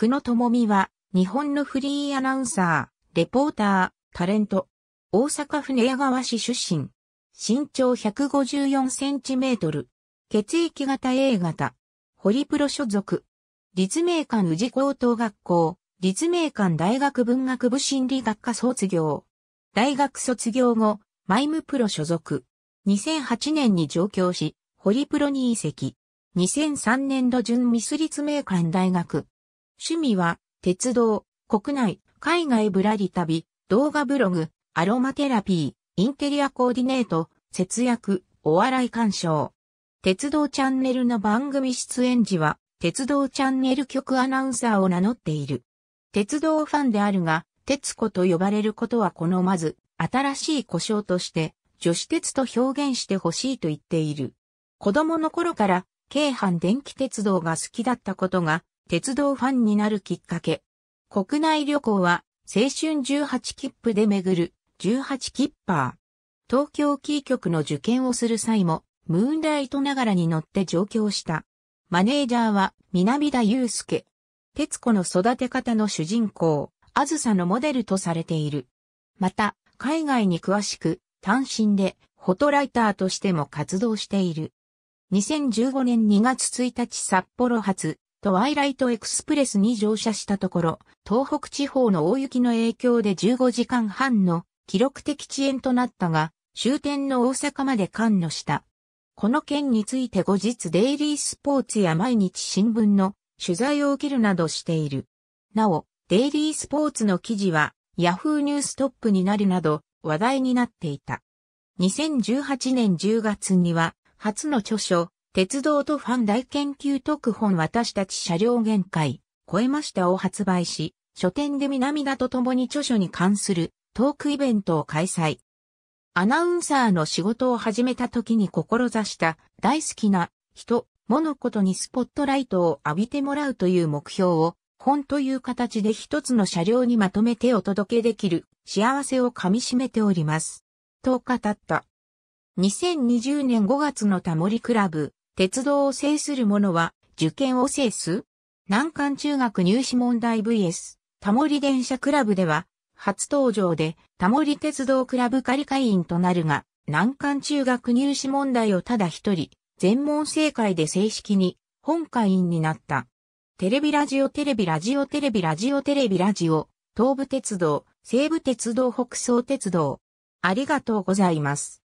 久野智美は、日本のフリーアナウンサー、レポーター、タレント。大阪府寝屋川市出身。身長154センチメートル。血液型 A 型。ホリプロ所属。立命館宇治高等学校。立命館大学文学部心理学科卒業。大学卒業後、マイムプロ所属。2008年に上京し、ホリプロに移籍。2003年度準ミス立命館大学趣味は、鉄道、国内、海外ぶらり旅、動画ブログ、アロマテラピー、インテリアコーディネート、節約、お笑い鑑賞。鉄道チャンネルの番組出演時は、鉄道チャンネル局アナウンサーを名乗っている。鉄道ファンであるが、鉄子と呼ばれることは好まず、新しい故障として、女子鉄と表現してほしいと言っている。子供の頃から、京阪電気鉄道が好きだったことが、鉄道ファンになるきっかけ。国内旅行は、青春18切符で巡る、18切ッパー。東京キー局の受験をする際も、ムーンライトながらに乗って上京した。マネージャーは、南田祐介。徹子の育て方の主人公、あずさのモデルとされている。また、海外に詳しく、単身で、フォトライターとしても活動している。2015年2月1日札幌発、トワイライトエクスプレスに乗車したところ、東北地方の大雪の影響で15時間半の記録的遅延となったが、終点の大阪まで関与した。この件について後日デイリースポーツや毎日新聞の取材を受けるなどしている。なお、デイリースポーツの記事は、ヤフーニューストップになるなど話題になっていた。2018年10月には、初の著書、鉄道とファン大研究特本私たち車両限界、超えましたを発売し、書店で南田と共に著書に関するトークイベントを開催。アナウンサーの仕事を始めた時に志した大好きな人、物事にスポットライトを浴びてもらうという目標を本という形で一つの車両にまとめてお届けできる幸せをかみしめております。と語った。2020年5月のタモリクラブ鉄道を制する者は、受験を制す難関中学入試問題 VS、タモリ電車クラブでは、初登場で、タモリ鉄道クラブ仮会員となるが、難関中学入試問題をただ一人、全問正解で正式に、本会員になった。テレビラジオテレビラジオテレビラジオテレビラジオ、東武鉄道、西武鉄道北総鉄道。ありがとうございます。